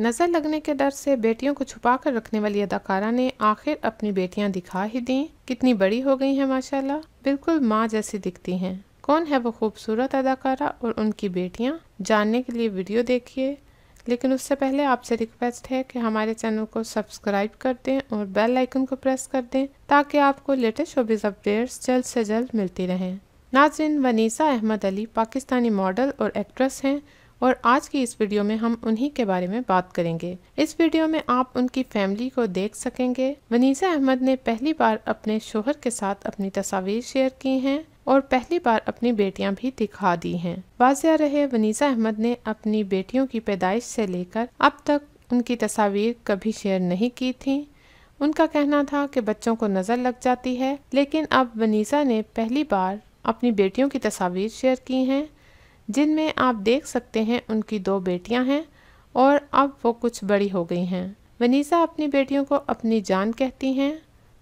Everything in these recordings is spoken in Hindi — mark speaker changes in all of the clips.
Speaker 1: नज़र लगने के डर से बेटियों को छुपा कर रखने वाली अदाकारा ने आखिर अपनी बेटियां दिखा ही दी कितनी बड़ी हो गई हैं माशाल्लाह बिल्कुल माँ जैसी दिखती हैं कौन है वो खूबसूरत अदाकारा और उनकी बेटियां जानने के लिए वीडियो देखिए लेकिन उससे पहले आपसे रिक्वेस्ट है कि हमारे चैनल को सब्सक्राइब कर दें और बेल आइकन को प्रेस कर दें ताकि आपको लेटेस्ट शोबिज़ अपडेट्स जल्द से जल्द मिलती रहें नाजरीन वनीसा अहमद अली पाकिस्तानी मॉडल और एक्ट्रेस हैं और आज की इस वीडियो में हम उन्हीं के बारे में बात करेंगे इस वीडियो में आप उनकी फैमिली को देख सकेंगे वनीसा अहमद ने पहली बार अपने शोहर के साथ अपनी तस्वीर शेयर की हैं और पहली बार अपनी बेटियां भी दिखा दी हैं वाजिया रहे वनीसा अहमद ने अपनी बेटियों की पैदाइश से लेकर अब तक उनकी तस्वीर कभी शेयर नहीं की थी उनका कहना था कि बच्चों को नज़र लग जाती है लेकिन अब वनीसा ने पहली बार अपनी बेटियों की तस्वीर शेयर की हैं जिनमें आप देख सकते हैं उनकी दो बेटियां हैं और अब वो कुछ बड़ी हो गई हैं वनीसा अपनी बेटियों को अपनी जान कहती हैं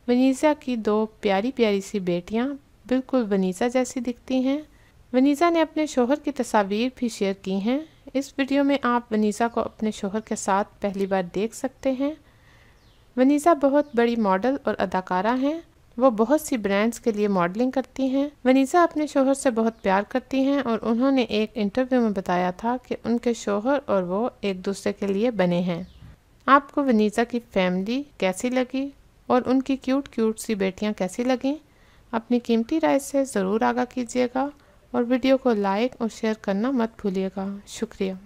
Speaker 1: वनीसा की दो प्यारी प्यारी सी बेटियां बिल्कुल वनीसा जैसी दिखती हैं वनीसा ने अपने शोहर की तस्वीर भी शेयर की हैं इस वीडियो में आप वनीसा को अपने शोहर के साथ पहली बार देख सकते हैं वनीसा बहुत बड़ी मॉडल और अदाकारा हैं वो बहुत सी ब्रांड्स के लिए मॉडलिंग करती हैं वनीजा अपने शोहर से बहुत प्यार करती हैं और उन्होंने एक इंटरव्यू में बताया था कि उनके शोहर और वो एक दूसरे के लिए बने हैं आपको वनीज़ा की फैमिली कैसी लगी और उनकी क्यूट क्यूट सी बेटियाँ कैसी लगें अपनी कीमती राय से ज़रूर आगा कीजिएगा और वीडियो को लाइक और शेयर करना मत भूलिएगा शुक्रिया